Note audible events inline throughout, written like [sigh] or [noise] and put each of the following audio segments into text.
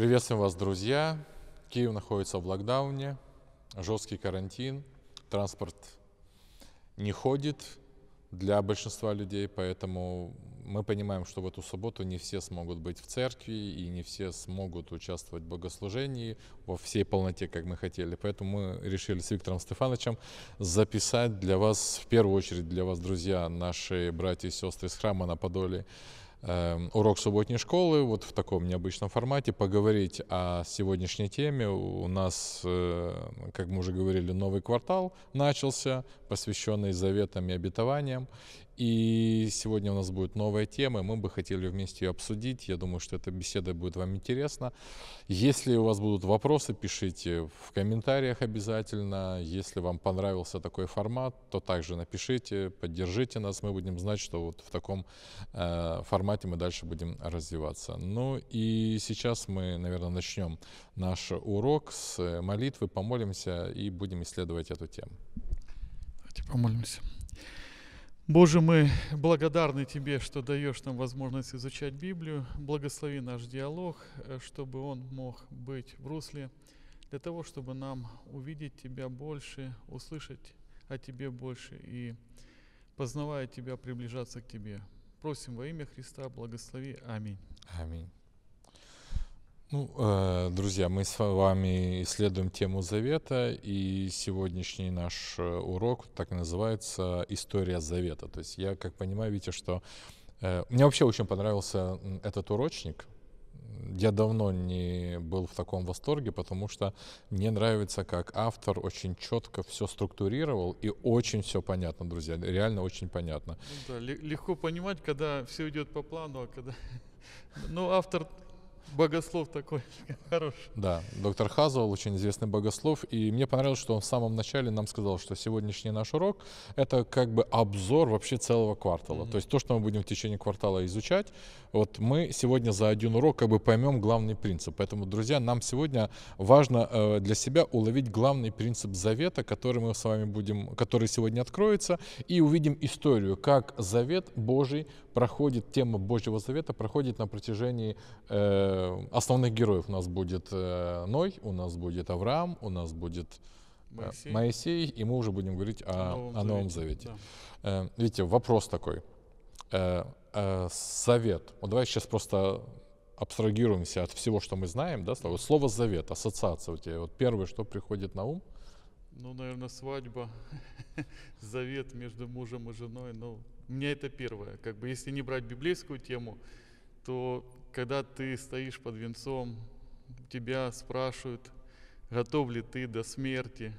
Приветствуем вас, друзья. Киев находится в локдауне, жесткий карантин, транспорт не ходит для большинства людей, поэтому мы понимаем, что в эту субботу не все смогут быть в церкви и не все смогут участвовать в богослужении во всей полноте, как мы хотели. Поэтому мы решили с Виктором Стефановичем записать для вас, в первую очередь для вас, друзья, наши братья и сестры из храма на Подоле, Эм, урок субботней школы вот в таком необычном формате, поговорить о сегодняшней теме. У нас, э, как мы уже говорили, новый квартал начался, посвященный заветам и обетованиям. И сегодня у нас будет новая тема, мы бы хотели вместе ее обсудить. Я думаю, что эта беседа будет вам интересна. Если у вас будут вопросы, пишите в комментариях обязательно. Если вам понравился такой формат, то также напишите, поддержите нас. Мы будем знать, что вот в таком э, формате мы дальше будем развиваться. Ну и сейчас мы, наверное, начнем наш урок с молитвы, помолимся и будем исследовать эту тему. Давайте помолимся. Боже, мы благодарны Тебе, что даешь нам возможность изучать Библию. Благослови наш диалог, э, чтобы он мог быть в русле, для того, чтобы нам увидеть Тебя больше, услышать о Тебе больше и, познавая Тебя, приближаться к Тебе. Просим во имя Христа, благослови. Аминь. Аминь. Ну, э, друзья, мы с вами исследуем тему завета, и сегодняшний наш э, урок так называется «История завета». То есть я, как понимаю, видите, что... Э, мне вообще очень понравился этот урочник. Я давно не был в таком восторге, потому что мне нравится, как автор очень четко все структурировал и очень все понятно, друзья, реально очень понятно. Ну, да, легко понимать, когда все идет по плану, а когда... [laughs] Ну, автор Богослов такой [laughs] хороший. Да, доктор Хазовал, очень известный богослов. И мне понравилось, что он в самом начале нам сказал, что сегодняшний наш урок – это как бы обзор вообще целого квартала. Mm-hmm. То есть то, что мы будем в течение квартала изучать, вот мы сегодня за один урок как бы поймем главный принцип. Поэтому, друзья, нам сегодня важно э, для себя уловить главный принцип завета, который мы с вами будем, который сегодня откроется, и увидим историю, как завет Божий проходит тема Божьего Завета, проходит на протяжении э, основных героев. У нас будет э, Ной, у нас будет Авраам, у нас будет э, Моисей, Моисей и мы уже будем говорить о, о Новом о Новом Завете. Завете. Да. Э, видите, вопрос такой. Э, э, завет. Вот давай сейчас просто абстрагируемся от всего, что мы знаем, да, слово, слово завет, ассоциация у тебя. Вот первое, что приходит на ум – ну, наверное, свадьба, [laughs] завет между мужем и женой. Ну, у меня это первое. Как бы, если не брать библейскую тему, то когда ты стоишь под венцом, тебя спрашивают, готов ли ты до смерти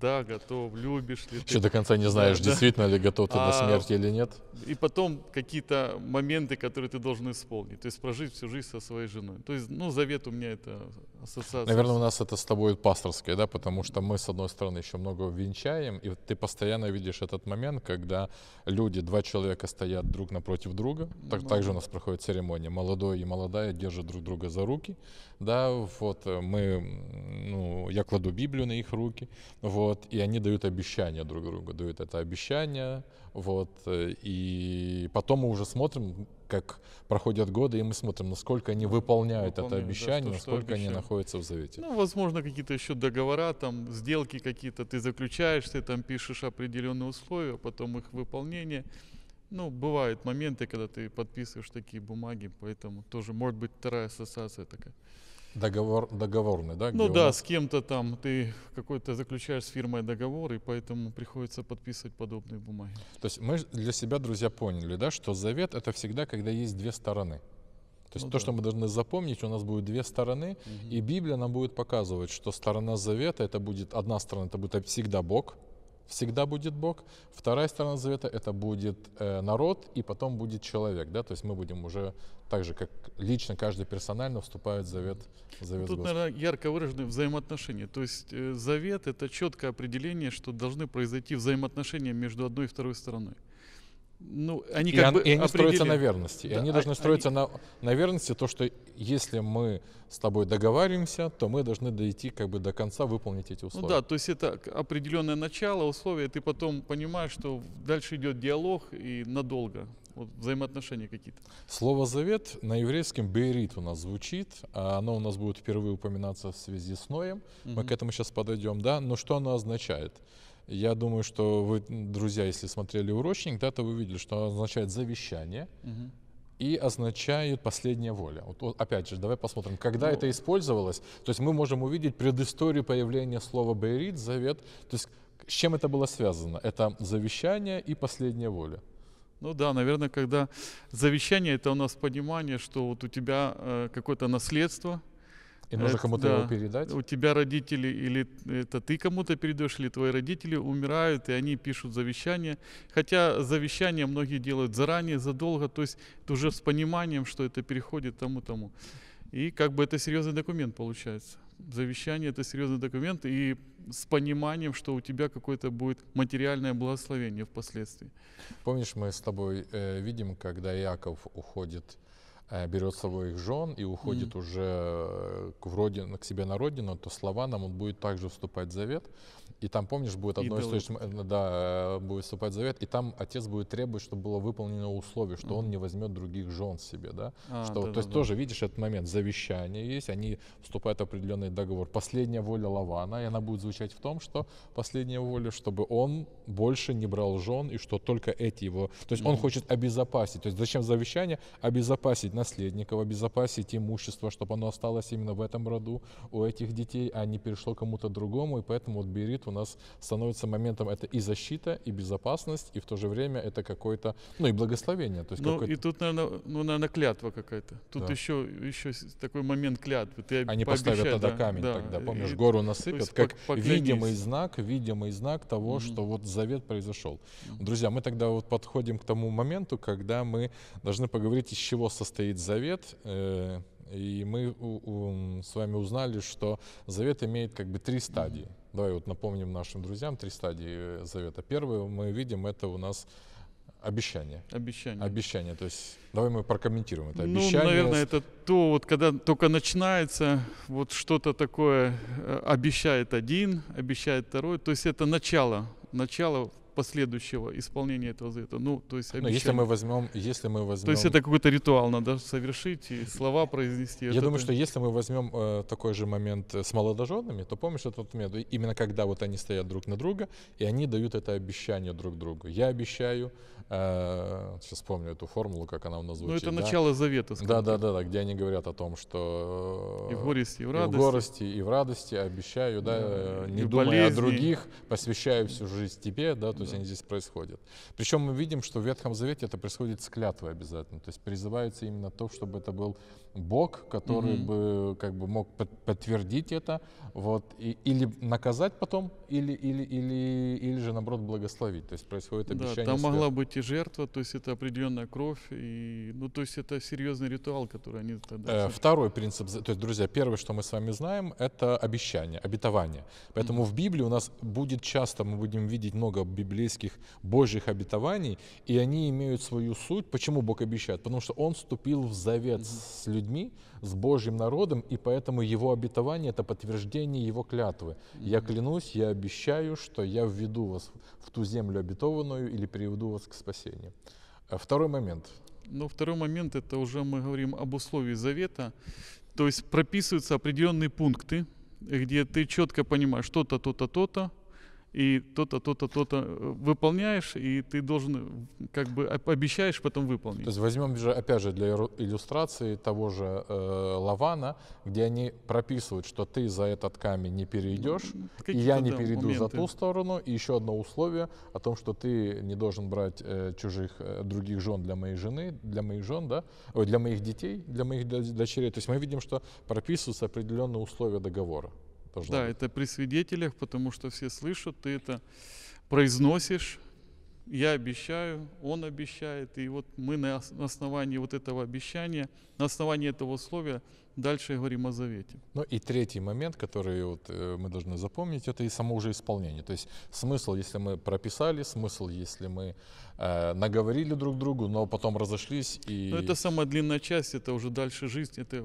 да, готов, любишь ли ты. Еще до конца не знаешь, да, действительно да. ли готов ты а, до смерти или нет. И потом какие-то моменты, которые ты должен исполнить. То есть прожить всю жизнь со своей женой. То есть, ну, завет у меня это ассоциация. Наверное, у нас это с тобой пасторское, да, потому что мы, с одной стороны, еще много венчаем, и ты постоянно видишь этот момент, когда люди, два человека стоят друг напротив друга, так, ну, также у нас проходит церемония, молодой и молодая держат друг друга за руки, да, вот э, мы, ну, я кладу Библию на их руки, вот, вот, и они дают обещания друг другу, дают это обещание, вот, э, и потом мы уже смотрим, как проходят годы, и мы смотрим, насколько они выполняют, выполняют это обещание, да, что, насколько что они находятся в завете. Ну, возможно, какие-то еще договора, там, сделки какие-то ты заключаешь, ты там пишешь определенные условия, потом их выполнение. Ну, бывают моменты, когда ты подписываешь такие бумаги, поэтому тоже может быть вторая ассоциация такая. Договор, договорный, да? Ну да, он... с кем-то там ты какой-то заключаешь с фирмой договор, и поэтому приходится подписывать подобные бумаги. То есть мы для себя, друзья, поняли, да, что завет это всегда, когда есть две стороны. То есть ну, то, да. что мы должны запомнить, у нас будет две стороны, угу. и Библия нам будет показывать, что сторона завета это будет одна сторона, это будет всегда Бог, всегда будет Бог. Вторая сторона завета — это будет э, народ, и потом будет человек. Да? То есть мы будем уже так же, как лично каждый персонально вступает в завет, завет Тут, Господа. наверное, ярко выражены взаимоотношения. То есть э, завет — это четкое определение, что должны произойти взаимоотношения между одной и второй стороной ну, они как и, бы и они определили. строятся на верности. Да, и они а должны строиться они... На, на верности, то, что если мы с тобой договариваемся, то мы должны дойти как бы до конца, выполнить эти ну условия. Ну да, то есть это определенное начало, условия, ты потом понимаешь, что дальше идет диалог и надолго. Вот взаимоотношения какие-то. Слово «завет» на еврейском «берит» у нас звучит. А оно у нас будет впервые упоминаться в связи с Ноем. Угу. Мы к этому сейчас подойдем, да? Но что оно означает? Я думаю, что вы, друзья, если смотрели урочник, да, то вы видели, что означает завещание. Угу и означает последняя воля. Вот, опять же, давай посмотрим, когда ну, это использовалось. То есть мы можем увидеть предысторию появления слова «бейрит», «завет». То есть с чем это было связано? Это завещание и последняя воля. Ну да, наверное, когда завещание, это у нас понимание, что вот у тебя э, какое-то наследство, и нужно кому-то да. его передать. У тебя родители, или это ты кому-то передаешь, или твои родители умирают, и они пишут завещание. Хотя завещание многие делают заранее, задолго, то есть это уже с пониманием, что это переходит тому-тому. И как бы это серьезный документ получается. Завещание это серьезный документ, и с пониманием, что у тебя какое-то будет материальное благословение впоследствии. Помнишь, мы с тобой э, видим, когда Яков уходит Э, берет с собой их жен и уходит mm. уже э, к, вроде к себе на родину, то с Лаваном он будет также вступать в завет. И там, помнишь, будет одно из точек, э, да, будет вступать в завет, и там отец будет требовать, чтобы было выполнено условие, что mm. он не возьмет других жен себе, да? А, что, да, то да, есть да. тоже, видишь, этот момент, завещание есть, они вступают в определенный договор. Последняя воля Лавана, и она будет звучать в том, что последняя воля, чтобы он больше не брал жен, и что только эти его... То есть mm. он хочет обезопасить. То есть зачем завещание? Обезопасить наследников, обезопасить имущество, чтобы оно осталось именно в этом роду у этих детей, а не перешло кому-то другому. И поэтому вот Берит у нас становится моментом это и защита, и безопасность, и в то же время это какое-то, ну и благословение. То есть ну и тут, наверное, ну, наверное клятва какая-то. Тут да. еще, еще такой момент клятвы. Ты Они поставят тогда камень, да, тогда, помнишь, и, гору насыпят, как поклянись. видимый знак, видимый знак того, mm-hmm. что вот завет произошел. Mm-hmm. Друзья, мы тогда вот подходим к тому моменту, когда мы должны поговорить, из чего состоит стоит завет, э, и мы с вами узнали, что завет имеет как бы три стадии. Давай вот напомним нашим друзьям три стадии э, завета. Первую мы видим, это у нас Обещание. Обещание. Обещание. То есть давай мы прокомментируем это ну, обещание. Ну, наверное, это то, вот когда только начинается, вот что-то такое э, обещает один, обещает второй. То есть это начало, начало последующего исполнения этого завета. Ну, то есть обещание. Но если мы возьмем, если мы возьмем... То есть это какой-то ритуал надо совершить и слова произнести. Я думаю, что если мы возьмем э, такой же момент э, с молодоженами, то помнишь этот момент, именно когда вот они стоят друг на друга, и они дают это обещание друг другу. Я обещаю, э, сейчас вспомню эту формулу, как она у нас ну, звучит. Ну, это да? начало завета. Да, да, да, да, где они говорят о том, что... Э, и в горести, и в радости. И в горести, и в радости обещаю, да, да э, не думая болезни. о других, посвящаю всю жизнь тебе, да, то есть они здесь происходят. Причем мы видим, что в Ветхом Завете это происходит с клятвой обязательно, то есть призывается именно то, чтобы это был Бог, который бы как бы мог подтвердить это, вот, и, или наказать потом, или, или, или, или же наоборот благословить, то есть происходит обещание. Да, там могла быть и жертва, то есть это определенная кровь, и, ну то есть это серьезный ритуал, который они тогда... Э, второй принцип, то есть, друзья, первое, что мы с вами знаем, это обещание, обетование. Поэтому mm в Библии у нас будет часто, мы будем видеть много библии библейских Божьих обетований, и они имеют свою суть. Почему Бог обещает? Потому что Он вступил в завет с людьми, с Божьим народом, и поэтому Его обетование – это подтверждение Его клятвы. Я клянусь, я обещаю, что я введу вас в ту землю обетованную или приведу вас к спасению. Э, второй момент. Ну, второй момент – это уже мы говорим об условии завета. То есть прописываются определенные пункты, где ты четко понимаешь, что-то, то-то, то-то, и то-то, то-то, то-то э, выполняешь, и ты должен, э, как бы, обещаешь потом выполнить. То есть возьмем же, опять же, для иллюстрации того же э, Лавана, где они прописывают, что ты за этот камень не перейдешь, ну, и я не да, перейду моменты. за ту сторону, и еще одно условие о том, что ты не должен брать э, чужих, э, других жен для моей жены, для моих жен, да, Ой, для моих детей, для моих дочерей. То есть мы видим, что прописываются определенные условия договора должно да, это при свидетелях, потому что все слышат, ты это произносишь. Я обещаю, он обещает, и вот мы на основании вот этого обещания, на основании этого условия дальше говорим о завете. Ну и третий момент, который вот э, мы должны запомнить, это и само уже исполнение. То есть смысл, если мы прописали, смысл, если мы э, наговорили друг другу, но потом разошлись и. Ну это самая длинная часть, это уже дальше жизнь, это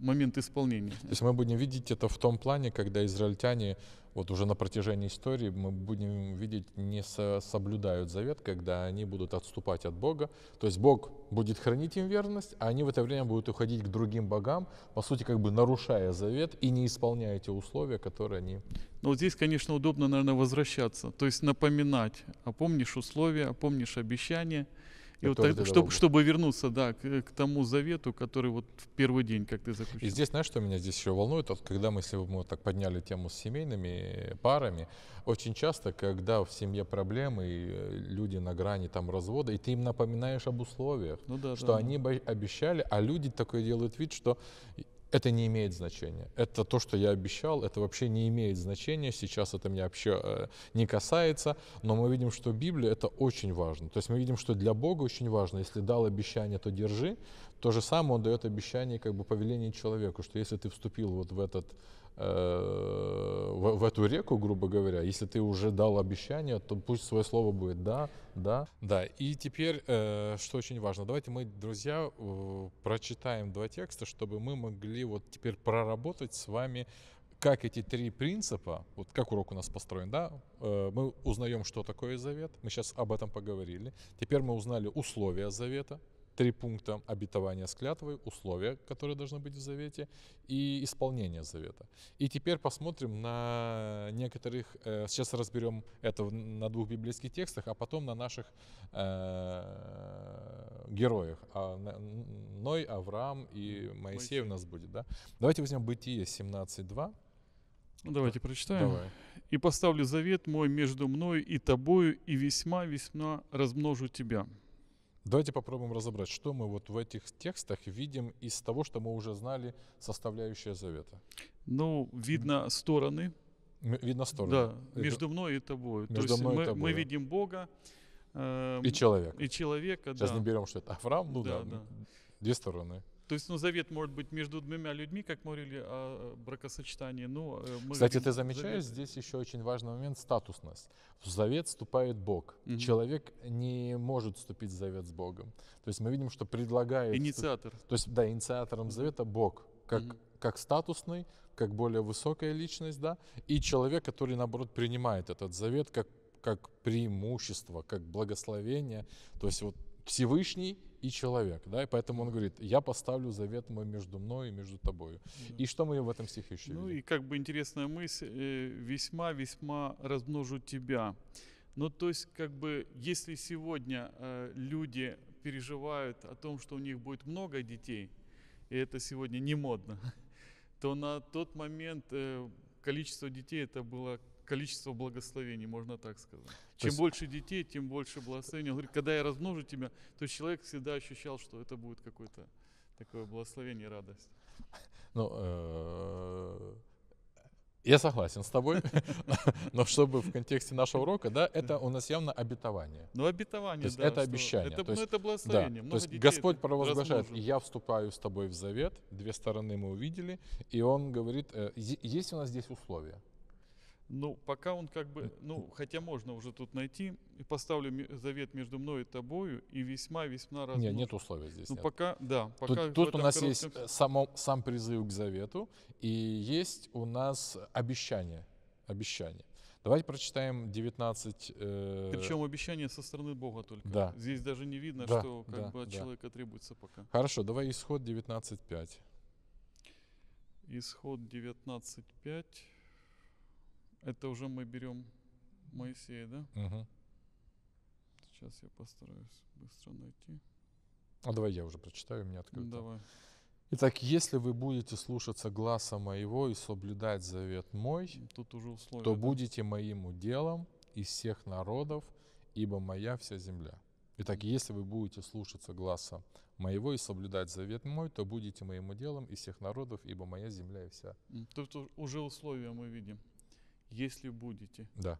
момент исполнения. То есть мы будем видеть это в том плане, когда израильтяне вот уже на протяжении истории мы будем видеть, не со соблюдают завет, когда они будут отступать от Бога. То есть Бог будет хранить им верность, а они в это время будут уходить к другим богам, по сути, как бы нарушая завет и не исполняя те условия, которые они... Но вот здесь, конечно, удобно, наверное, возвращаться, то есть напоминать, а помнишь условия, а помнишь обещания – и вот так, чтобы, чтобы вернуться, да, к, к тому завету, который вот в первый день, как ты заключил. И здесь, знаешь, что меня здесь еще волнует? Вот когда мы, если мы вот так подняли тему с семейными парами, очень часто, когда в семье проблемы, э, люди на грани там развода, и ты им напоминаешь об условиях, ну да, что да, они да. обещали, а люди такое делают вид, что это не имеет значения. Это то, что я обещал, это вообще не имеет значения. Сейчас это меня вообще э, не касается. Но мы видим, что Библия это очень важно. То есть мы видим, что для Бога очень важно, если дал обещание, то держи. То же самое он дает обещание, как бы повеление человеку, что если ты вступил вот в этот Э, в, в эту реку, грубо говоря, если ты уже дал обещание, то пусть свое слово будет да, да. Да, и теперь, э, что очень важно, давайте мы, друзья, э, прочитаем два текста, чтобы мы могли вот теперь проработать с вами как эти три принципа, вот как урок у нас построен, да, мы узнаем, что такое завет, мы сейчас об этом поговорили, теперь мы узнали условия завета, три пункта обетования с клятвой, условия, которые должны быть в завете, и исполнение завета. И теперь посмотрим на некоторых, э, сейчас разберем это на двух библейских текстах, а потом на наших э, героях. А, Ной, Авраам и Моисей, Моисей у нас будет. Да? Давайте возьмем Бытие 17.2. Ну, давайте прочитаем. Давай. «И поставлю завет мой между мною и тобою, и весьма-весьма размножу тебя». Давайте попробуем разобрать, что мы вот в этих текстах видим из того, что мы уже знали, составляющая завета. Ну, видно стороны. Видно стороны. Да, между мной и тобой. Между То есть мной мы, и тобой, мы видим Бога. Э, и эм, человека. И человека, Сейчас да. не берем, что это Авраам, ну да. да. да. Две стороны. То есть, ну, завет может быть между двумя людьми, как мы говорили о бракосочетании. Ну, мы Кстати, ты замечаешь, завет... здесь еще очень важный момент – статусность. В завет вступает Бог. Угу. Человек не может вступить в завет с Богом. То есть мы видим, что предлагает… Инициатор. То есть, да, инициатором завета Бог, как, угу. как статусный, как более высокая личность, да, и человек, который, наоборот, принимает этот завет как, как преимущество, как благословение. То есть вот Всевышний – и человек, да, и поэтому он говорит, я поставлю завет мой между мной и между тобою. Да. И что мы в этом стихе еще Ну видим? и как бы интересная мысль, весьма-весьма э, размножу тебя. Ну то есть как бы если сегодня э, люди переживают о том, что у них будет много детей, и это сегодня не модно, [laughs] то на тот момент э, количество детей это было количество благословений, можно так сказать. Чем больше детей, тем больше благословений. Он говорит, когда я размножу тебя, то человек всегда ощущал, что это будет какое-то такое благословение, радость. Ну, э, Я согласен с тобой, [laughs] но чтобы в контексте нашего урока, да, это у нас явно обетование. Ну, обетование, да. Это обещание. Это, ну, благословение. Да, то есть Господь провозглашает, и я вступаю с тобой в завет, две стороны мы увидели, и Он говорит, э, есть у нас здесь условия. Ну, пока он как бы, ну, хотя можно уже тут найти, и поставлю завет между мной и тобою, и весьма-весьма размножу. Нет, нет условий здесь. Ну, нет. пока, да. Пока тут тут у нас коротком... есть э, само, сам призыв к завету, и есть у нас обещание, обещание. Давайте прочитаем 19... Э... Причем обещание со стороны Бога только. Да. Здесь даже не видно, да, что как да, бы от да. человека требуется пока. Хорошо, давай исход 19.5. Исход 19.5. Это уже мы берем Моисея, да? Угу. Сейчас я постараюсь быстро найти. А давай я уже прочитаю, у меня открыто. Давай. Итак, если вы будете слушаться гласа моего и соблюдать завет мой, Тут уже условия, то да? будете моим уделом из всех народов, ибо моя вся земля. Итак, если вы будете слушаться гласа моего и соблюдать завет мой, то будете моим делом из всех народов, ибо моя земля и вся. Тут уже условия мы видим если будете. Да.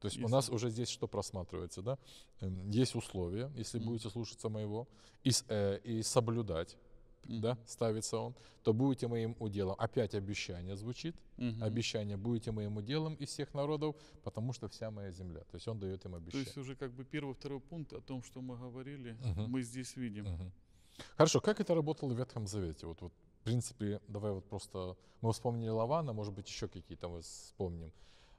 То есть если... у нас уже здесь что просматривается, да? Эм, есть условия, если mm будете слушаться моего и, э, и соблюдать, mm да, ставится он, то будете моим уделом. Опять обещание звучит, mm-hmm. обещание будете моим уделом из всех народов, потому что вся моя земля. То есть он дает им обещание. То есть уже как бы первый, второй пункт о том, что мы говорили, mm-hmm. мы здесь видим. Mm-hmm. Хорошо, как это работало в Ветхом Завете? Вот, вот в принципе, давай вот просто... Мы вспомнили Лавана, может быть, еще какие-то мы вспомним.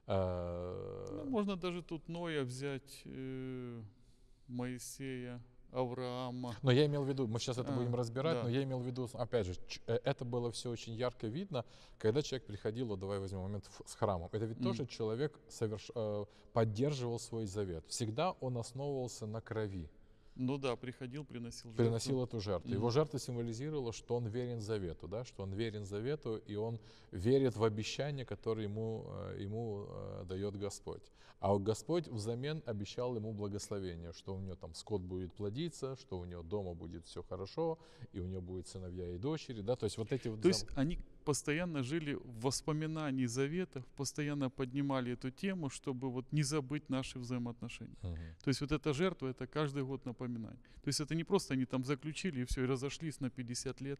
Э, ну, можно даже тут Ноя взять, э, Моисея, Авраама. Но я имел в виду, мы сейчас это а, будем разбирать, да. но я имел в виду, опять же, э, это было все очень ярко видно, когда человек приходил, вот давай возьмем момент с храмом. Это ведь mm. тоже человек соверш... Э, поддерживал свой завет. Всегда он основывался на крови. Ну да, приходил, приносил жертву. Приносил эту жертву. Его жертва символизировала, что он верен завету, да, что он верен завету, и он верит в обещание, которое ему, э, ему э, дает Господь. А Господь взамен обещал ему благословение, что у него там скот будет плодиться, что у него дома будет все хорошо, и у него будет сыновья и дочери, да, то есть вот эти вот... То есть они постоянно жили в воспоминании заветов, постоянно поднимали эту тему, чтобы вот не забыть наши взаимоотношения. Угу. То есть вот эта жертва, это каждый год напоминание. То есть это не просто они там заключили и все, и разошлись на 50 лет.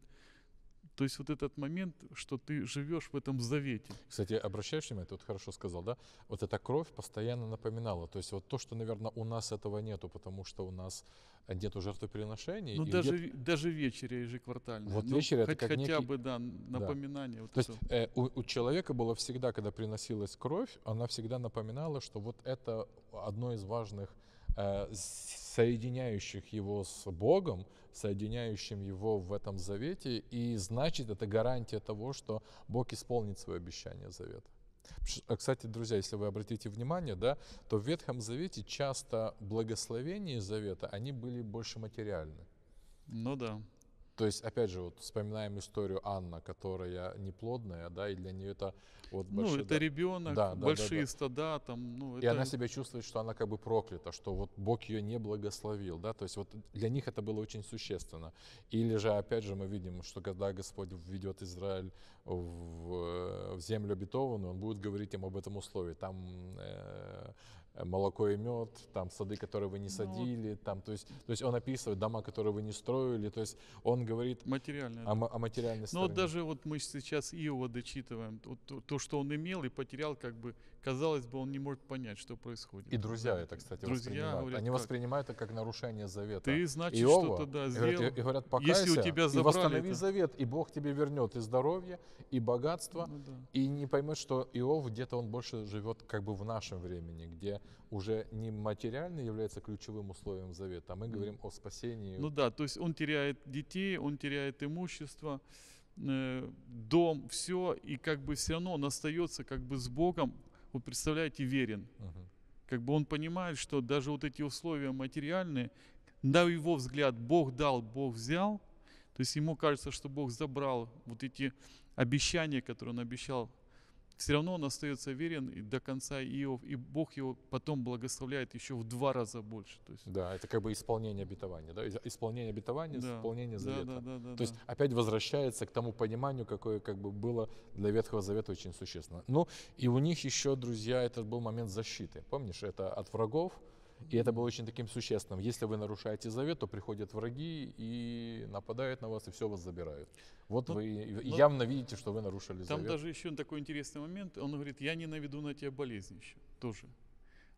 То есть вот этот момент, что ты живешь в этом завете. Кстати, обращаешь внимание, ты вот хорошо сказал, да? Вот эта кровь постоянно напоминала. То есть вот то, что, наверное, у нас этого нету, потому что у нас нету жертвоприношений. Ну, даже, где... даже вечеря ежеквартально. Вот ну, вечеря это хоть, как Хотя некий... бы, да, напоминание. Да. Вот то этого. есть э, у, у человека было всегда, когда приносилась кровь, она всегда напоминала, что вот это одно из важных э, соединяющих его с Богом, соединяющим его в этом завете, и значит, это гарантия того, что Бог исполнит свое обещание завета. А, кстати, друзья, если вы обратите внимание, да, то в Ветхом Завете часто благословения завета, они были больше материальны. Ну да. То есть, опять же, вот вспоминаем историю Анна, которая неплодная, да, и для нее это вот ну, большой, Ну, это ребенок, да, большие да, да. стада, там, ну, это... И она себя чувствует, что она как бы проклята, что вот Бог ее не благословил, да, то есть вот для них это было очень существенно. Или же, опять же, мы видим, что когда Господь введет Израиль в, э, в землю обетованную, Он будет говорить им об этом условии. Там э, Э, молоко и мед, там сады, которые вы не садили, ну, там, то есть, то есть он описывает дома, которые вы не строили, то есть он говорит материальное, о, да. о материальной Но ну, стороне. Но даже вот мы сейчас Иова дочитываем, то, то, то, что он имел и потерял, как бы Казалось бы, он не может понять, что происходит. И друзья это, кстати, друзья воспринимают. Говорят, Они как? воспринимают это как нарушение завета. Ты, значит, Иова, что-то да, сделал. И говорят, и говорят покайся, если у тебя и восстанови это. завет, и Бог тебе вернет и здоровье, и богатство. Ну, да. И не поймешь, что Иов где-то он больше живет как бы в нашем времени, где уже не материально является ключевым условием завета, а мы говорим о спасении. Ну да, то есть он теряет детей, он теряет имущество э, дом, все, и как бы все равно он остается как бы с Богом вот представляете, верен. Как бы он понимает, что даже вот эти условия материальные, на его взгляд, Бог дал, Бог взял. То есть ему кажется, что Бог забрал вот эти обещания, которые он обещал все равно он остается верен и до конца Иов, и Бог его потом благословляет еще в два раза больше. То есть... Да, это как бы исполнение обетования, да? Исполнение обетования, да. исполнение завета. Да, да, да, да, то да. есть опять возвращается к тому пониманию, какое как бы было для Ветхого Завета очень существенно. Ну, и у них еще, друзья, это был момент защиты. Помнишь, это от врагов, и это было очень таким существенным. Если вы нарушаете завет, то приходят враги и нападают на вас, и все вас забирают. Вот но, ну, вы но явно видите, что вы нарушили там завет. Там даже еще такой интересный момент. Он говорит, я ненавиду на тебя болезнь еще тоже.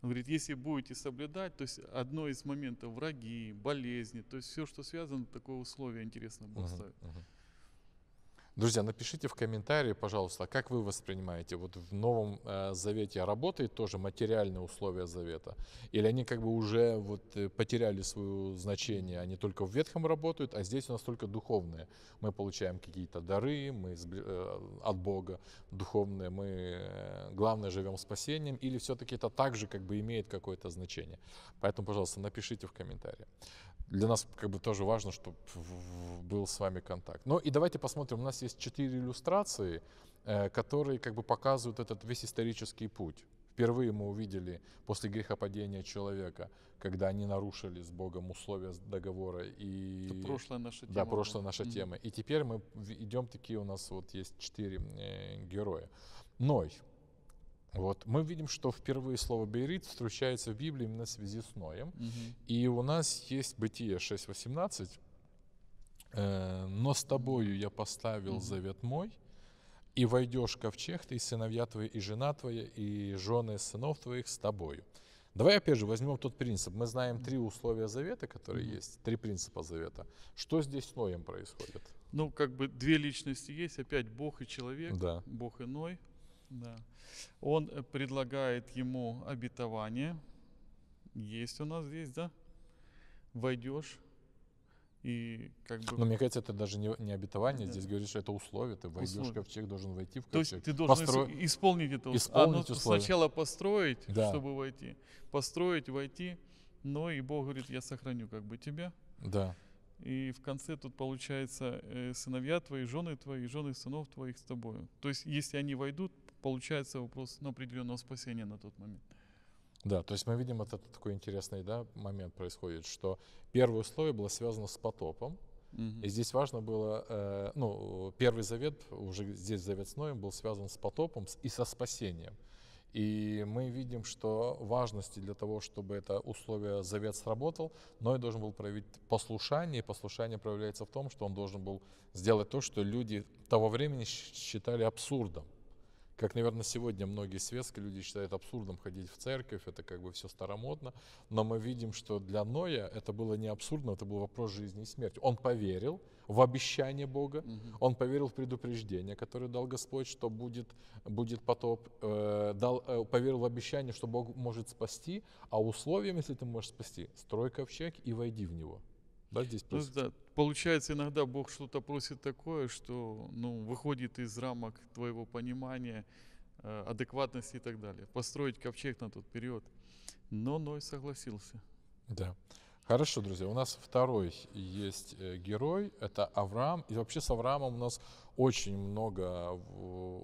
Он говорит, если будете соблюдать, то есть одно из моментов враги, болезни, то есть все, что связано, такое условие интересно будет uh-huh, ставить. Uh-huh. Друзья, напишите в комментарии, пожалуйста, как вы воспринимаете вот в Новом э, Завете работает тоже материальные условия Завета? Или они как бы уже вот э, потеряли свое значение, они только в Ветхом работают, а здесь у нас только духовные. Мы получаем какие-то дары, мы э, от Бога духовные, мы, главное, живем спасением, или все-таки это также как бы имеет какое-то значение? Поэтому, пожалуйста, напишите в комментарии для нас как бы тоже важно, чтобы был с вами контакт. Ну и давайте посмотрим, у нас есть четыре иллюстрации, э, которые как бы показывают этот весь исторический путь. Впервые мы увидели после грехопадения человека, когда они нарушили с Богом условия договора и Это прошлая наша тема. Да, прошлая наша mm-hmm. тема. И теперь мы идем такие у нас вот есть четыре э, героя. Ной, вот. Мы видим, что впервые слово «бейрит» встречается в Библии именно в связи с Ноем. Угу. И у нас есть Бытие 6.18. Э, «Но с тобою я поставил угу. завет мой, и войдешь в ковчег ты, и сыновья твои, и жена твоя, и жены сынов твоих с тобою». Давай опять же возьмем тот принцип. Мы знаем три условия завета, которые mm-hmm. есть, три принципа завета. Что здесь с Ноем происходит? Ну, как бы две личности есть, опять Бог и человек, да. Бог и Ной. Да. Он э, предлагает ему обетование. Есть у нас здесь, да? Войдешь и как бы... Но мне кажется, это даже не, не обетование, да. здесь говоришь, что это условие, ты войдешь условие. в ковчег, должен войти в ковчег. То есть ты должен Постро... исполнить это исполнить условие. Сначала построить, да. чтобы войти, построить, войти, но и Бог говорит, я сохраню как бы тебя. Да. И в конце тут получается, э, сыновья твои, жены твои, жены сынов твоих с тобою. То есть, если они войдут, получается вопрос ну, определенного спасения на тот момент. Да, то есть мы видим это такой интересный да, момент происходит, что первое условие было связано с потопом, Угу. И здесь важно было, э, ну, Первый Завет, уже здесь Завет с Ноем, был связан с потопом и со спасением. И мы видим, что важности для того, чтобы это условие завет сработал, но и должен был проявить послушание, и послушание проявляется в том, что он должен был сделать то, что люди того времени считали абсурдом как, наверное, сегодня многие светские люди считают абсурдом ходить в церковь, это как бы все старомодно, но мы видим, что для Ноя это было не абсурдно, это был вопрос жизни и смерти. Он поверил в обещание Бога, угу. он поверил в предупреждение, которое дал Господь, что будет, будет потоп, э, дал, э, поверил в обещание, что Бог может спасти, а условием, если ты можешь спасти, строй ковчег и войди в него. Да, здесь ну, да, получается, иногда Бог что-то просит такое, что ну, выходит из рамок твоего понимания, э, адекватности и так далее. Построить ковчег на тот период. Но Ной согласился. Да. Хорошо, друзья, у нас второй есть э, герой, это Авраам. И вообще с Авраамом у нас очень много,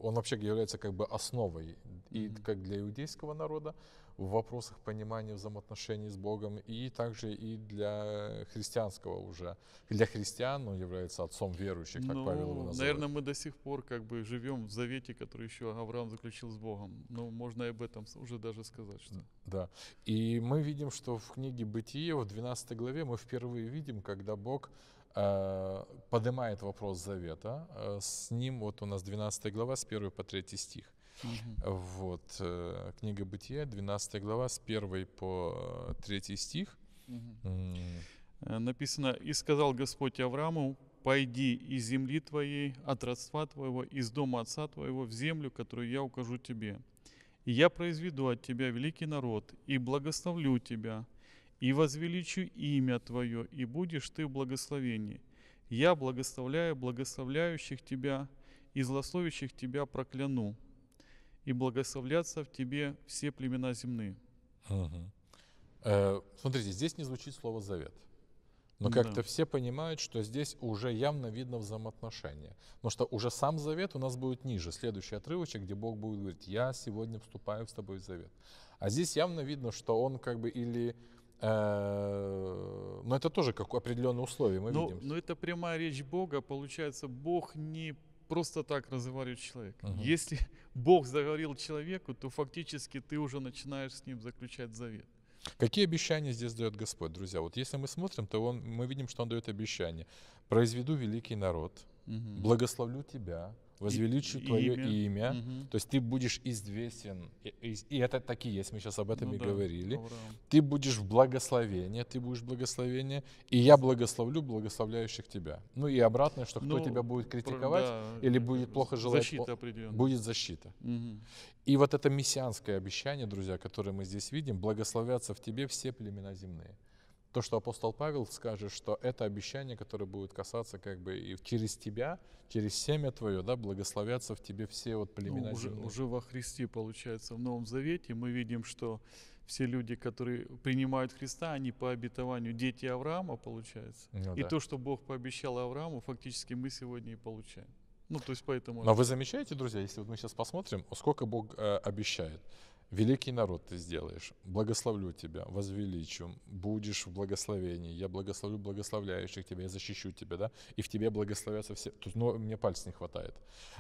он вообще является как бы основой и как для иудейского народа, в вопросах понимания взаимоотношений с Богом, и также и для христианского уже. Для христиан он является отцом верующих, как ну, Павел его называет. Наверное, мы до сих пор как бы живем в завете, который еще Авраам заключил с Богом. Но ну, можно и об этом уже даже сказать. Что... Да. И мы видим, что в книге Бытие, в 12 главе, мы впервые видим, когда Бог э, поднимает вопрос завета. Э, с ним, вот у нас 12 глава, с 1 по 3 стих. Угу. Вот. Э, книга Бытия, 12 глава, с 1 по 3 э, стих. Угу. Mm. Написано, «И сказал Господь Аврааму, пойди из земли твоей, от родства твоего, из дома отца твоего, в землю, которую я укажу тебе. И я произведу от тебя великий народ, и благословлю тебя, и возвеличу имя твое, и будешь ты в благословении. Я благословляю благословляющих тебя, и злословящих тебя прокляну, и благословляться в тебе все племена земные. Угу. Э, смотрите, здесь не звучит слово «завет». Но как-то все понимают, что здесь уже явно видно взаимоотношения. Потому что уже сам завет у нас будет ниже, следующий отрывочек, где Бог будет говорить, я сегодня вступаю с тобой в завет. А здесь явно видно, что он как бы или... Э, но это тоже как определенные условия, мы но, ну, видим. Но это прямая речь Бога, получается, Бог не просто так разговаривать человек. Угу. Если [laughs] Бог заговорил человеку, то фактически ты уже начинаешь с ним заключать завет. Какие обещания здесь дает Господь, друзья? Вот если мы смотрим, то он, мы видим, что Он дает обещание. «Произведу великий народ, угу. благословлю тебя, возвеличу и, твое имя, имя. Угу. то есть ты будешь известен, и, и, и это такие есть, мы сейчас об этом ну, и да. говорили, Ура. ты будешь в благословении, ты будешь благословение, и я благословлю благословляющих тебя. Ну и обратное, что ну, кто тебя будет критиковать да, или будет плохо желать, защита будет защита. Угу. И вот это мессианское обещание, друзья, которое мы здесь видим, благословятся в тебе все племена земные то, что апостол Павел скажет, что это обещание, которое будет касаться как бы и через тебя, через семя твое, да, благословятся в тебе все вот ну, племена ну, уже, уже во Христе, получается, в Новом Завете мы видим, что все люди, которые принимают Христа, они по обетованию дети Авраама, получается. Ну, и то, что Бог пообещал Аврааму, фактически мы сегодня и получаем. Ну, то есть поэтому... Но вы замечаете, друзья, если вот мы сейчас посмотрим, сколько Бог э, обещает. Великий народ ты сделаешь, благословлю тебя, возвеличу, будешь в благословении, я благословлю благословляющих тебя, я защищу тебя, да, и в тебе благословятся все, тут, но ну, мне пальц не хватает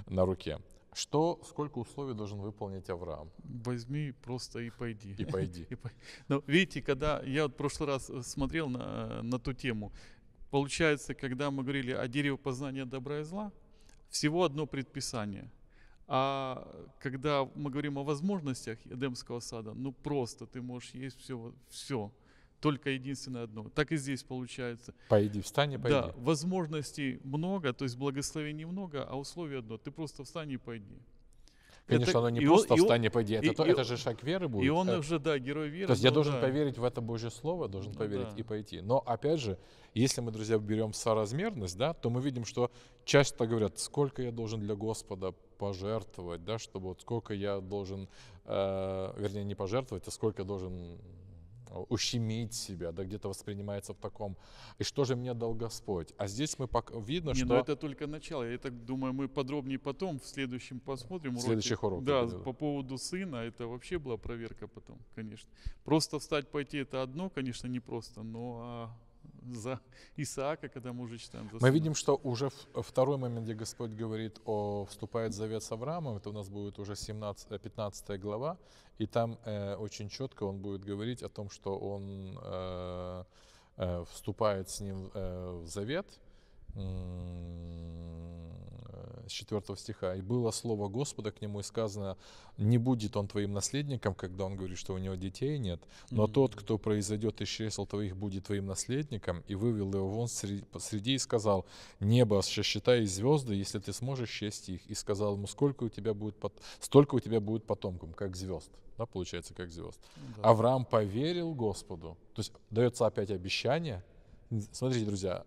на руке. Что, сколько условий должен выполнить Авраам? Возьми просто и пойди. И пойди. [laughs] Но ну, видите, когда я вот в прошлый раз э, смотрел на, э, на ту тему, получается, когда мы говорили о дереве познания добра и зла, всего одно предписание – а когда мы говорим о возможностях Эдемского сада, ну просто ты можешь есть все, все. Только единственное одно. Так и здесь получается. Пойди, встань и пойди. Да, возможностей много, то есть благословений много, а условие одно. Ты просто встань и пойди. Конечно, это, оно не просто он, встань и пойди, это, и, то, и, это же шаг веры будет. И он это, уже, да, герой веры. То есть я должен да. поверить в это Божье Слово, должен ну, поверить да. и пойти. Но опять же, если мы, друзья, берем соразмерность, да, то мы видим, что часто говорят, сколько я должен для Господа пожертвовать, да, чтобы вот сколько я должен, э, вернее, не пожертвовать, а сколько я должен э, ущемить себя, да, где-то воспринимается в таком. И что же мне дал Господь? А здесь мы пока видно, не, ну что. Но это только начало. Я так думаю, мы подробнее потом в следующем посмотрим. В уроке. следующих уроках. Да, по поводу сына это вообще была проверка потом, конечно. Просто встать пойти это одно, конечно, не просто, но а за Исаака, когда мужич там засунул. Мы видим, что уже э, второй момент, где Господь говорит о вступает в завет с Авраамом, это у нас будет уже 17, 15 э, глава, и там э, очень четко он будет говорить о том, что он э, э, вступает с ним э, в завет. Э, с 4 стиха. «И было слово Господа к нему, и сказано, не будет он твоим наследником, когда он говорит, что у него детей нет, но mm-hmm. тот, кто произойдет из чресл твоих, будет твоим наследником». И вывел его вон среди и сказал, «Небо, считай звезды, если ты сможешь счесть их». И сказал ему, «Сколько у тебя будет, пот... столько у тебя будет потомком, как звезд». Да, получается, как звезд. Да. Авраам поверил Господу. То есть дается опять обещание. Смотрите, друзья,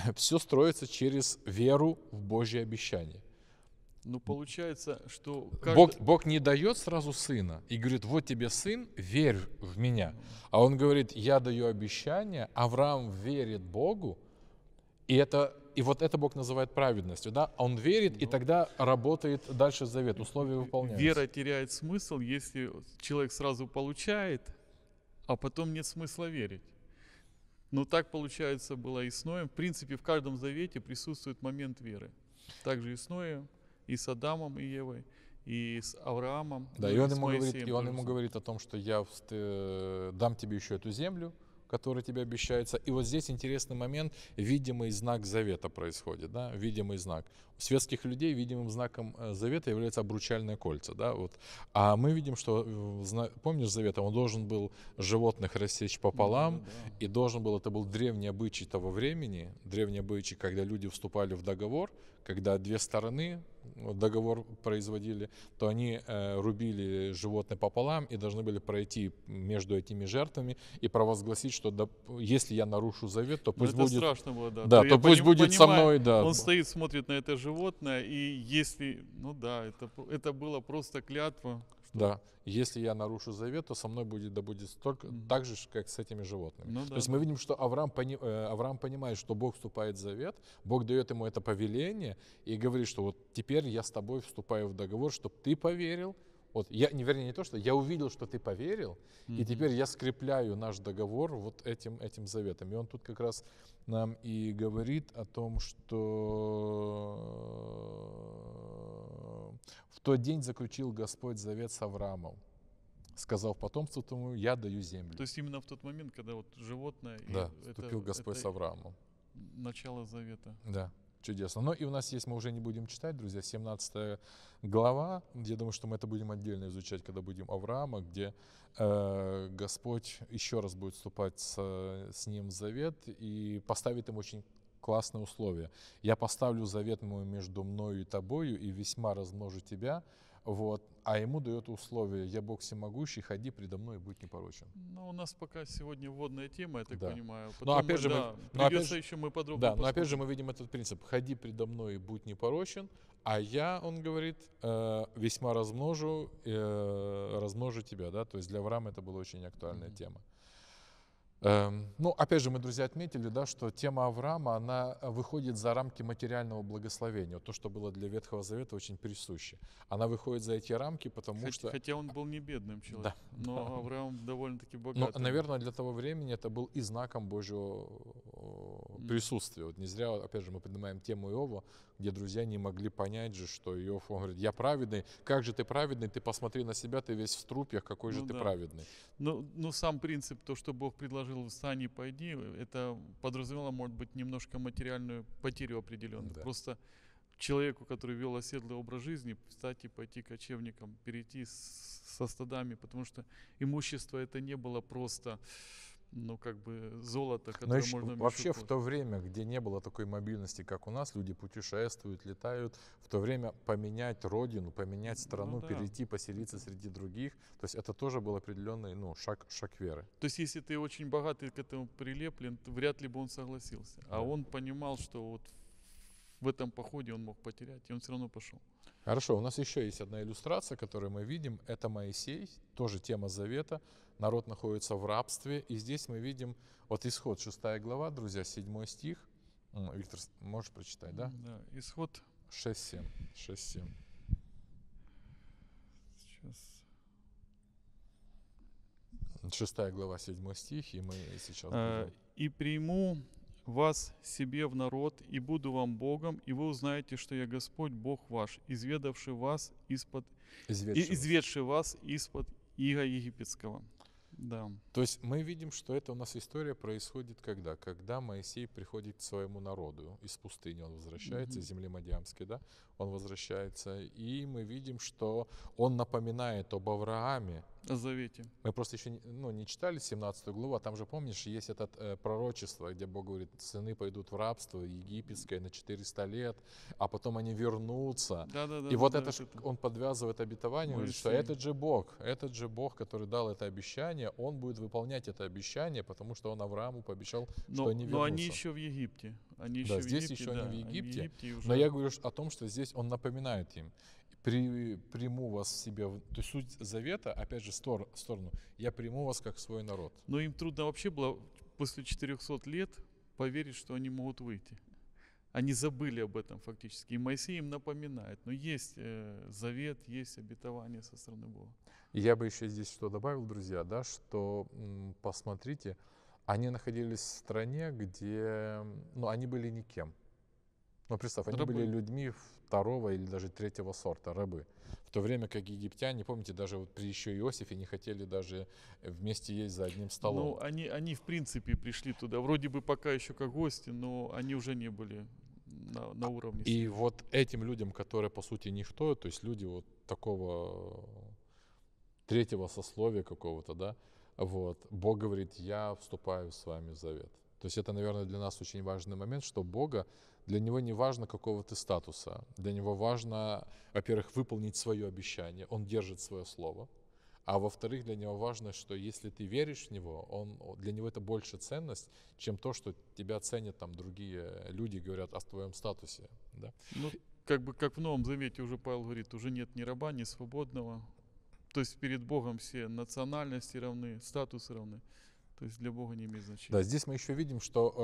[laughs] все строится через веру в Божье обещание. Ну, получается, что... Каждый... Бог, Бог не дает сразу сына и говорит, вот тебе сын, верь в меня. А он говорит, я даю обещание, Авраам верит Богу, и, это, и вот это Бог называет праведностью. Да? Он верит, Но... и ну. тогда работает дальше завет, условия э, выполняются. Вера теряет смысл, если человек сразу получает, а потом нет смысла верить. Но так, получается, было и с Ноем. В принципе, в каждом завете присутствует момент веры. Также и с Ноем, и с Адамом, и Евой, и с Авраамом. Да, и, и он, ему говорит, и он ему говорит о том, что я э, дам тебе еще эту землю, который тебе обещается. И вот здесь интересный момент, видимый знак завета происходит, да, видимый знак. У светских людей видимым знаком э, завета является обручальное кольцо да, вот. А мы видим, что, э, помнишь завета, он должен был животных рассечь пополам, да, да. и должен был, это был древний обычай того времени, древний обычай, когда люди вступали в договор, когда две стороны э, договор производили, то они э, рубили животное пополам и должны были пройти между этими жертвами и провозгласить, что да, если я нарушу завет, то ну, пусть Но будет... страшно было, да. Да, ну, то, то пусть поним, будет понимаю, со мной, да. Он стоит, смотрит на это животное, и если... Ну да, это, это была просто клятва что... Да. Если я нарушу завет, то со мной будет, да будет столько, mm-hmm. так же, как с этими животными. Ну, да, то есть да. мы видим, что Авраам, пони, э, Авраам понимает, что Бог вступает в завет, Бог дает ему это повеление и говорит, что вот теперь я с тобой вступаю в договор, чтобы ты поверил. Вот я, не вернее, не то, что я увидел, что ты поверил, mm-hmm. и теперь я скрепляю наш договор вот этим, этим заветом. И он тут как раз нам и говорит о том, что в тот день заключил Господь завет с Авраамом, сказав потомству тому, я даю землю. То есть именно в тот момент, когда вот животное... Да, вступил Господь это с Авраамом. Начало завета. Да. Чудесно. Но ну и у нас есть, мы уже не будем читать, друзья, 17 глава. Я думаю, что мы это будем отдельно изучать, когда будем Авраама, где э, Господь еще раз будет вступать с, э, с ним в завет и поставит им очень классное условие. Я поставлю завет мой между мною и тобою и весьма размножу тебя, вот. А ему дает условие, я Бог всемогущий, ходи предо мной и будь непорочен. Ну, у нас пока сегодня водная тема, я так да. понимаю. Потом, но опять же, да, мы, но опять, еще мы подробно Да, посмотрим. но опять же мы видим этот принцип, ходи предо мной и будь непорочен, а я, он говорит, э, весьма размножу, э, размножу тебя, да, то есть для Авраама это была очень актуальная mm-hmm. тема. Эм, ну, опять же, мы, друзья, отметили, да, что тема Авраама, она э, выходит за рамки материального благословения, то, что было для Ветхого Завета очень присуще. Она выходит за эти рамки, потому хотя, что... Хотя он был не бедным человеком, да, но Авраам довольно-таки ну, богатый. Но, наверное, для того времени это был и знаком Божьего э, присутствия. Вот не зря, опять же, мы поднимаем тему Иова, где друзья не могли понять же, что Иов, он говорит, я праведный, как же ты праведный, ты посмотри на себя, ты весь в струпьях, какой ну, же ты праведный. Но, ну, но ну, сам принцип, то, что Бог предложил «встань и пойди», это подразумевало, может быть, немножко материальную потерю определенную. Да. Просто человеку, который вел оседлый образ жизни, встать и пойти кочевником, перейти с, со стадами, потому что имущество это не было просто ну, как бы золото, которое Но можно... Вообще в то время, где не было такой мобильности, как у нас, люди путешествуют, летают, в то время поменять родину, поменять страну, ну, да. перейти, поселиться среди других, то есть это тоже был определенный, ну, шаг, шаг веры. То есть если ты очень богатый к этому прилеплен, то вряд ли бы он согласился. А да. А он понимал, что вот в этом походе он мог потерять, и он все равно пошел. Хорошо, у нас еще есть одна иллюстрация, которую мы видим. Это Моисей, тоже тема завета. Народ находится в рабстве. И здесь мы видим, вот исход 6 глава, друзья, 7 стих. Виктор, можешь прочитать, да? Да, исход 6-7. 6-7. Сейчас. 6 глава, 7 стих, и мы сейчас... Э, «И приму вас себе в народ, и буду вам Богом, и вы узнаете, что я Господь, Бог ваш, изведавший вас из-под... Изведший, изведший вас из-под иго египетского. Да. То есть мы видим, что это у нас история происходит когда? Когда Моисей приходит к своему народу из пустыни, он возвращается, угу. Mm земли Мадиамской, да? он возвращается, и мы видим, что он напоминает об Аврааме. О Завете. Мы просто еще ну, не читали 17 главу, а там же, помнишь, есть это э, пророчество, где Бог говорит, сыны пойдут в рабство египетское на 400 лет, а потом они вернутся. Да, да, да, и да, вот да, это да, ж, это... он подвязывает обетование, говорит, что этот же Бог, этот же Бог, который дал это обещание, он будет выполнять это обещание, потому что он Аврааму пообещал, но, что они вернутся. Но они еще в Египте. Они да, еще здесь Египте, еще да, они в Египте. Они в Египте уже... Но я говорю о том, что здесь он напоминает им. При, приму вас в себе, то есть суть завета, опять же, стор, сторону, я приму вас как свой народ. Но им трудно вообще было после 400 лет поверить, что они могут выйти. Они забыли об этом фактически. И Моисей им напоминает. Но есть э, завет, есть обетование со стороны Бога. Я бы еще здесь что добавил, друзья, да, что м, посмотрите, они находились в стране, где... Ну, они были никем. Ну, представь, они рабы. были людьми второго или даже третьего сорта, рабы. В то время как египтяне, помните, даже вот при еще Иосифе не хотели даже э, вместе есть за одним столом. Ну, они, они в принципе пришли туда, вроде бы пока еще как гости, но они уже не были на, на а, уровне. И вот этим людям, которые по сути никто, то есть люди вот такого третьего сословия какого-то, да, вот. Бог говорит, я вступаю с вами в завет. То есть это, наверное, для нас очень важный момент, что Бога, для Него не важно какого ты статуса. Для Него важно, во-первых, выполнить свое обещание. Он держит свое слово. А во-вторых, для него важно, что если ты веришь в него, он, для него это больше ценность, чем то, что тебя ценят там другие люди, говорят о твоем статусе. Да? Ну, как бы как в Новом Завете уже Павел говорит, уже нет ни раба, ни свободного, то есть перед Богом все национальности равны, статусы равны. То есть для Бога не имеет значения. Да, здесь мы еще видим, что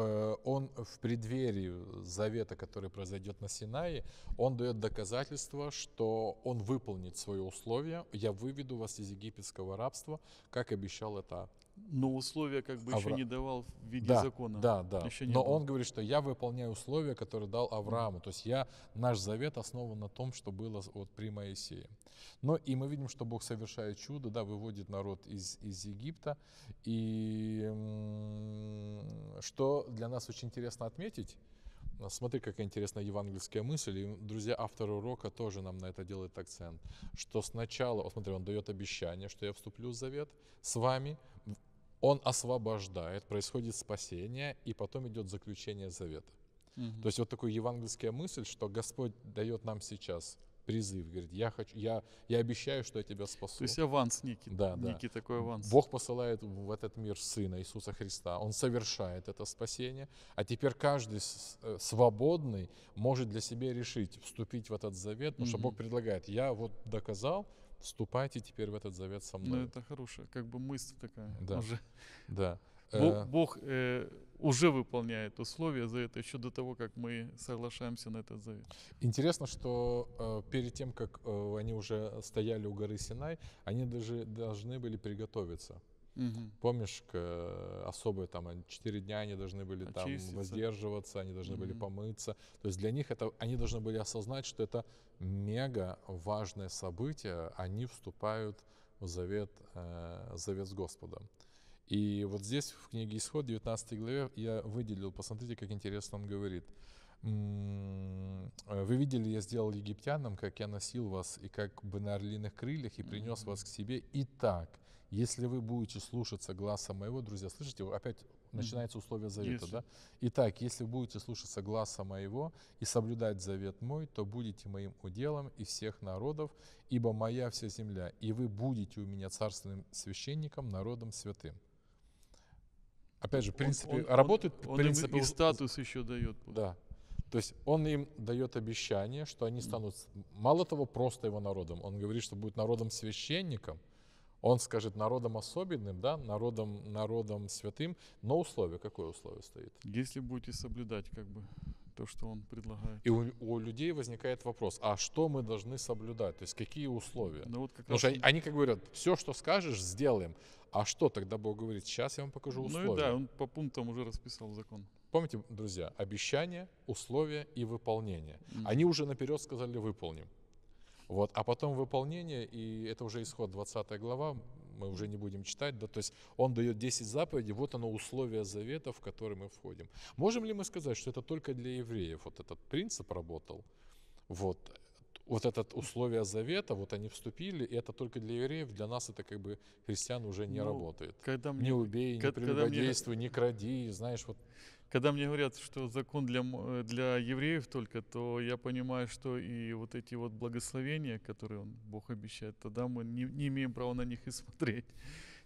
э, он в преддверии завета, который произойдет на Синае, он дает доказательство, что он выполнит свои условия, Я выведу вас из египетского рабства, как обещал это но условия как бы Авра... еще не давал в виде да, закона. Да, да. Еще Но было. он говорит, что я выполняю условия, которые дал Аврааму. То есть я, наш завет основан на том, что было вот при Моисее. Но и мы видим, что Бог совершает чудо, да, выводит народ из, из Египта. И что для нас очень интересно отметить, Смотри, какая интересная евангельская мысль. И, друзья, автор урока тоже нам на это делает акцент. Что сначала, вот смотри, он дает обещание, что я вступлю в завет с вами, он освобождает, происходит спасение, и потом идет заключение завета. Угу. То есть вот такая евангельская мысль, что Господь дает нам сейчас призыв, говорит, я хочу, я, я обещаю, что я тебя спасу. То есть аванс некий, да, некий да. такой аванс. Бог посылает в этот мир Сына Иисуса Христа, Он совершает это спасение, а теперь каждый э, свободный может для себя решить, вступить в этот завет, потому угу. что Бог предлагает, я вот доказал, вступайте теперь в этот завет со ну, мной. Ну, это хорошая, как бы мысль такая да. уже. Да. Бог, э, Бог э, уже выполняет условия за это еще до того, как мы соглашаемся на этот завет. Интересно, что э, перед тем, как э, они уже стояли у горы Синай, они даже должны были приготовиться. Угу. Помнишь, к, э, особые там четыре дня они должны были там воздерживаться, они должны угу. были помыться. То есть для них это они должны были осознать, что это мега важное событие. Они вступают в завет, э, завет с Господом. И вот здесь в книге Исход, 19 главе, я выделил, посмотрите, как интересно он говорит. Э, «Вы видели, я сделал египтянам, как я носил вас, и как бы на орлиных крыльях, и принес вас к себе. И так если вы будете слушаться глаза моего, друзья, слышите, опять начинается условие завета, yes. да? Итак, если будете слушаться глаза моего и соблюдать завет мой, то будете моим уделом и всех народов, ибо моя вся земля, и вы будете у меня царственным священником, народом святым. Опять же, в принципе, он, он, работает он, он Им и статус еще дает. Да. То есть он им дает обещание, что они станут, мало того, просто его народом. Он говорит, что будет народом священником – он скажет народом особенным, да, народом, народом святым, но условие, какое условие стоит? Если будете соблюдать как бы то, что он предлагает. И у, у людей возникает вопрос, а что мы должны соблюдать, то есть какие условия? Ну, вот как Потому раз... что они, они как говорят, все, что скажешь, сделаем. А что тогда Бог говорит, сейчас я вам покажу условия. Ну и да, он по пунктам уже расписал закон. Помните, друзья, обещание, условия и выполнение. mm Они уже наперед сказали, выполним. Вот. А потом выполнение, и это уже исход 20 глава, мы уже не будем читать. Да, то есть он дает 10 заповедей, вот оно условие завета, в который мы входим. Можем ли мы сказать, что это только для евреев вот этот принцип работал? Вот, вот этот условие завета, вот они вступили, и это только для евреев, для нас это как бы христиан уже не ну, работает. Когда мне, не убей, когда, не прелюбодействуй, мне... не кради, знаешь, вот когда мне говорят, что закон для, э, для евреев только, то я понимаю, что и вот эти вот благословения, которые он, Бог обещает, тогда мы не, не имеем права на них и смотреть.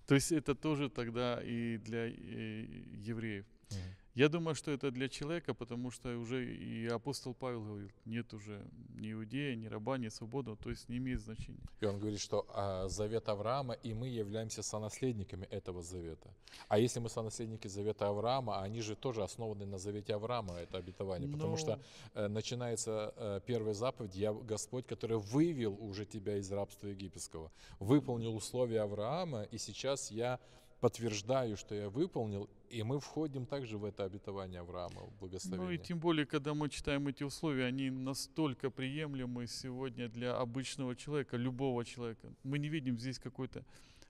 То есть это тоже тогда и для э, евреев. Uh-huh. Я думаю, что это для человека, потому что уже и апостол Павел говорит: нет уже ни иудея, ни раба, ни свободного, то есть не имеет значения. И он говорит, что а, завет Авраама, и мы являемся сонаследниками этого завета. А если мы сонаследники завета Авраама, а они же тоже основаны на завете Авраама, это обетование, Но... потому ну. что э, начинается э, первая заповедь, я Господь, который вывел уже тебя из рабства египетского, выполнил условия Авраама, и сейчас я подтверждаю, что я выполнил, и мы входим также в это обетование Авраама, благословение. Ну и тем более, когда мы читаем эти условия, они настолько приемлемы сегодня для обычного человека, любого человека. Мы не видим здесь какой-то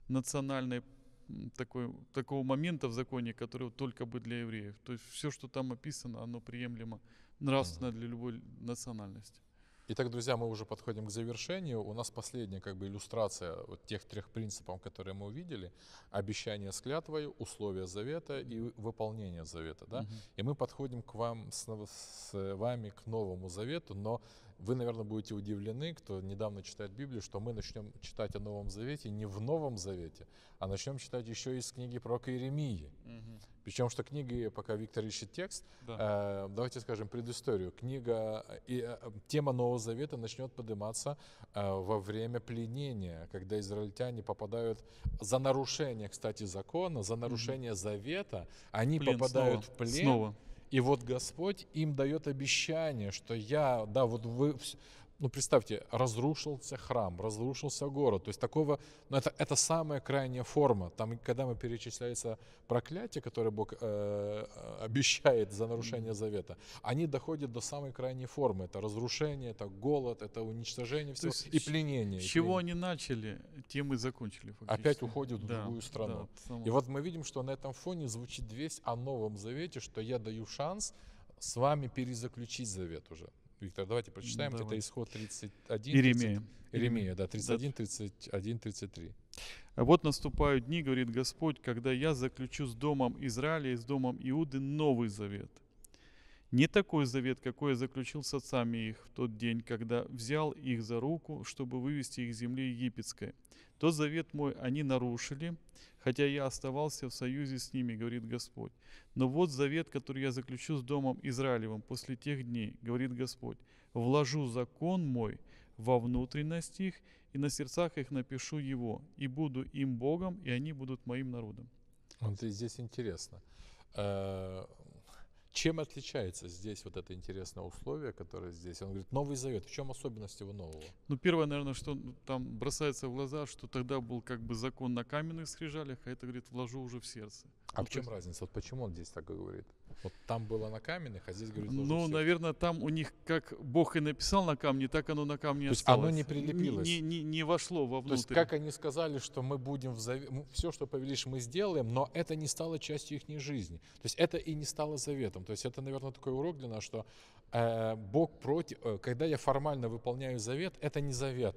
национальной такой, такого момента в законе, который только бы для евреев. То есть все, что там описано, оно приемлемо, нравственно для любой национальности. Итак, друзья, мы уже подходим к завершению. У нас последняя как бы иллюстрация вот тех трех принципов, которые мы увидели. Обещание с клятвой, условия завета и выполнение завета. Да? Угу. И мы подходим к вам, с, с вами к Новому Завету, но вы, наверное, будете удивлены, кто недавно читает Библию, что мы начнем читать о Новом Завете не в Новом Завете, а начнем читать еще из книги пророка Иеремии. Угу. Причем, что книга, пока Виктор ищет текст, да. э, давайте скажем предысторию. Книга, э, и, э, тема Нового Завета начнет подниматься э, во время пленения, когда израильтяне попадают за нарушение, кстати, закона, за нарушение угу. завета, они плен попадают снова. в плен. Снова и вот Господь им дает обещание, что я, да, вот вы ну представьте, разрушился храм, разрушился город. То есть такого, ну это, это самая крайняя форма. Там, когда мы перечисляется проклятие, которое Бог э, э, обещает за нарушение завета, они доходят до самой крайней формы. Это разрушение, это голод, это уничтожение всего есть, и пленение. С чего пленение. они начали, тем и закончили. Фактически. Опять уходят в да, другую страну. Да, и вот мы видим, что на этом фоне звучит весь о Новом Завете, что я даю шанс с вами перезаключить завет уже. Виктор, давайте прочитаем. Давай. Это исход 31. Иеремия. 30, Иеремия, да, 31, 31, 33. «Вот наступают дни, — говорит Господь, — когда я заключу с домом Израиля и с домом Иуды новый завет. Не такой завет, какой я заключил с отцами их в тот день, когда взял их за руку, чтобы вывести их с земли египетской. Тот завет мой они нарушили, хотя я оставался в союзе с ними, говорит Господь. Но вот завет, который я заключу с Домом Израилевым после тех дней, говорит Господь, вложу закон мой во внутренность их, и на сердцах их напишу его, и буду им Богом, и они будут моим народом. Вот здесь интересно. Э, чем отличается здесь вот это интересное условие, которое здесь? Он говорит, Новый Завет. В чем особенность его нового? Ну, первое, наверное, что там бросается в глаза, что тогда был как бы закон на каменных скрижалях, а это, говорит, вложу уже в сердце. А ну, в чем есть... разница? Вот почему он здесь так говорит? Вот там было на каменных, а здесь, говорит, Ну, всех. наверное, там у них, как Бог и написал на камне, так оно на камне То осталось. оно не прилепилось. Не, не, не вошло вовнутрь. То есть, как они сказали, что мы будем, в зав... все, что повелишь, мы сделаем, но это не стало частью их жизни. То есть, это и не стало заветом. То есть, это, наверное, такой урок для нас, что э, Бог против... Э, когда я формально выполняю завет, это не завет.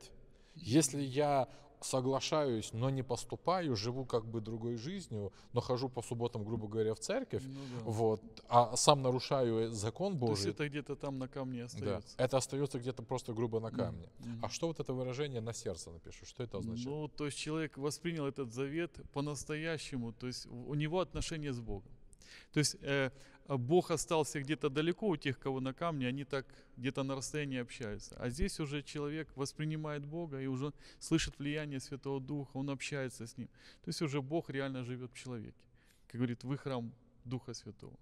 Если я соглашаюсь, но не поступаю, живу как бы другой жизнью, но хожу по субботам, грубо говоря, в церковь, ну, да. вот, а сам нарушаю закон Божий. То есть это где-то там на камне остается. Да, это остается где-то просто грубо на камне. Mm-hmm. А что вот это выражение на сердце напишу? Что это означает? Ну, то есть человек воспринял этот завет по-настоящему, то есть у него отношения с Богом. То есть э, Э, Бог остался где-то далеко у тех, кого на камне, они так где-то на расстоянии общаются. А здесь уже человек воспринимает Бога и уже слышит влияние Святого Духа, он общается с ним. То есть уже Бог реально живет в человеке. Как говорит, вы храм Духа Святого.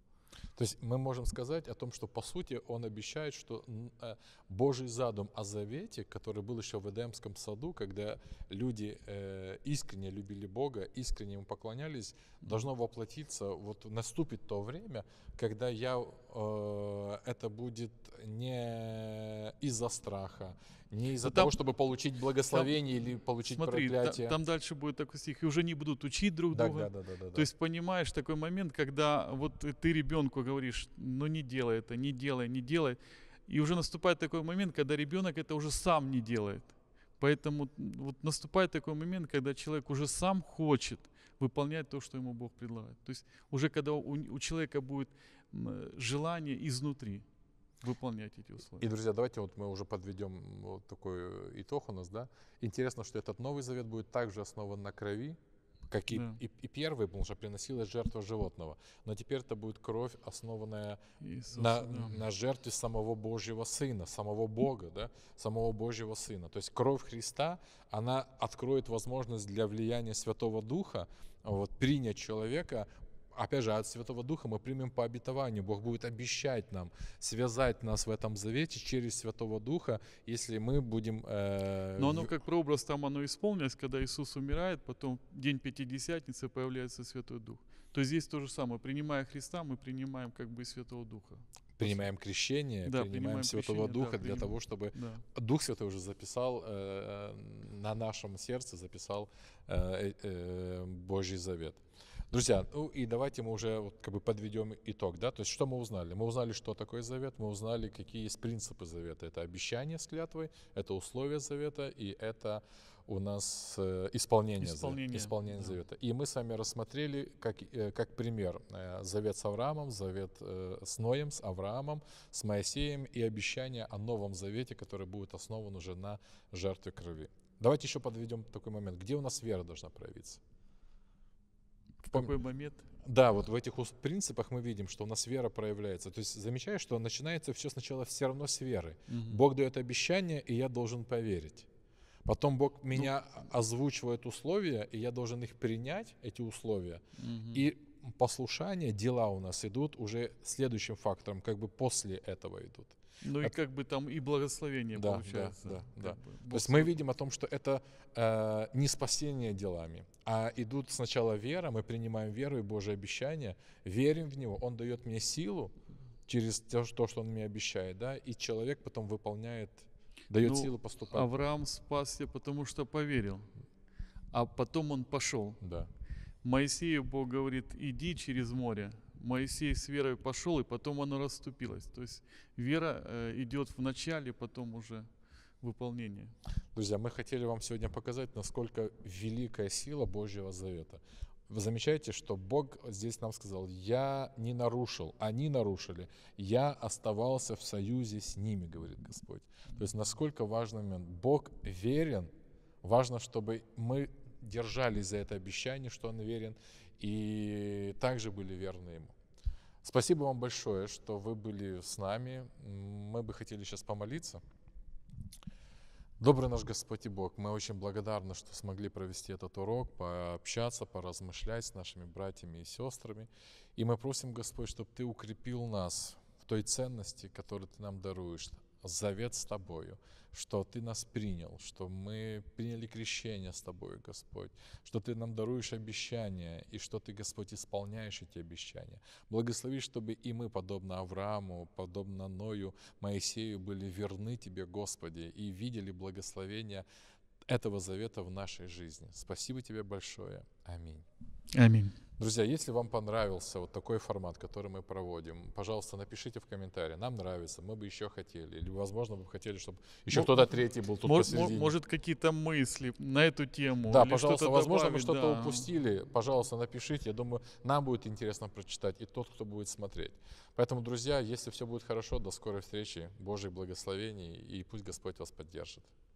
То есть мы можем сказать о том, что по сути он обещает, что э, Божий задум о завете, который был еще в Эдемском саду, когда люди э, искренне любили Бога, искренне ему поклонялись, должно воплотиться, вот наступит то время, когда я Э, это будет не из-за страха, не из-за ну, того, чтобы получить благословение там, или получить смотри, проклятие. Та, там дальше будет такой стих, и уже не будут учить друг да, друга. Да, да, да, да, То да. есть понимаешь такой момент, когда вот ты ребенку говоришь, ну не делай это, не делай, не делай. И уже наступает такой момент, когда ребенок это уже сам не делает. Поэтому вот наступает такой момент, когда человек уже сам хочет выполнять то, что ему Бог предлагает. То есть уже когда у, у человека будет желание изнутри выполнять эти условия. И, друзья, давайте вот мы уже подведем вот такой э, итог у нас, да. Интересно, что этот Новый Завет будет также основан на крови, как и, да. и, и первый, потому что приносилась жертва животного. Но теперь это будет кровь, основанная Иисуса, на, да. на жертве самого Божьего Сына, самого Бога, да, самого Божьего Сына. То есть кровь Христа, она откроет возможность для влияния Святого Духа, вот, принять человека опять же, от Святого Духа мы примем по обетованию. Бог будет обещать нам, связать нас в этом завете через Святого Духа, если мы будем... Э, Но оно как прообраз там оно исполнилось, когда Иисус умирает, потом день Пятидесятницы появляется Святой Дух. То здесь то же самое. Принимая Христа, мы принимаем как бы Святого Духа принимаем крещение, да, принимаем, принимаем Святого крещение, Духа да, для принимаем. того, чтобы да. Дух Святой уже записал э, э на нашем сердце, записал э, э, э Божий завет. Друзья, ну и давайте мы уже вот как бы подведем итог, да, то есть что мы узнали? Мы узнали, что такое завет, мы узнали, какие есть принципы завета. Это обещание с клятвой, это условия завета и это у нас э, исполнение, исполнение. завета. Исполнение да. завета. И мы с вами рассмотрели как, э, как пример э, завет с Авраамом, завет с Ноем, с Авраамом, с Моисеем и обещание о Новом Завете, который будет основан уже на жертве крови. Давайте еще подведем такой момент. Где у нас вера должна проявиться? в такой момент. Да, вот в этих принципах мы видим, что у нас вера проявляется. То есть замечаешь, что начинается все сначала все равно с веры. Угу. Бог дает обещание, и я должен поверить. Потом Бог ну, меня ну, озвучивает условия, и я должен их принять, эти условия. Угу. И послушание, дела у нас идут уже следующим фактором, как бы после этого идут. Ну и как бы там и благословение да, получается. Да, да, да. Бог... То есть мы видим о том, что это э, не спасение делами, а идут сначала вера, мы принимаем веру и Божие обещание, верим в Него, Он дает мне силу через то, что Он мне обещает, да, и человек потом выполняет, дает ну, силу поступать. Авраам спасся, потому что поверил, а потом он пошел. Да. Моисею Бог говорит, иди через море, Моисей с верой пошел, и потом оно расступилось. То есть вера э, идет в начале, потом уже выполнение. Друзья, мы хотели вам сегодня показать, насколько великая сила Божьего Завета. Вы замечаете, что Бог здесь нам сказал, я не нарушил, они нарушили, я оставался в союзе с ними, говорит Господь. То есть насколько важный момент. Бог верен, важно, чтобы мы держались за это обещание, что Он верен, и также были верны Ему. Спасибо вам большое, что вы были с нами. Мы бы хотели сейчас помолиться. Добрый наш Господь и Бог, мы очень благодарны, что смогли провести этот урок, пообщаться, поразмышлять с нашими братьями и сестрами. И мы просим, Господь, чтобы Ты укрепил нас в той ценности, которую Ты нам даруешь, завет с Тобою, что Ты нас принял, что мы приняли крещение с Тобою, Господь, что Ты нам даруешь обещания, и что Ты, Господь, исполняешь эти обещания. Благослови, чтобы и мы, подобно Аврааму, подобно Ною, Моисею, были верны Тебе, Господи, и видели благословение этого завета в нашей жизни. Спасибо Тебе большое. Аминь. Аминь. Друзья, если вам понравился вот такой формат, который мы проводим, пожалуйста, напишите в комментарии. Нам нравится, мы бы еще хотели. Или, возможно, вы бы хотели, чтобы еще кто-то третий был тут может, посередине. Может, какие-то мысли на эту тему. Да, пожалуйста, возможно, добавить, мы что-то да. упустили. Пожалуйста, напишите. Я думаю, нам будет интересно прочитать и тот, кто будет смотреть. Поэтому, друзья, если все будет хорошо, до скорой встречи. Божьих благословений и пусть Господь вас поддержит.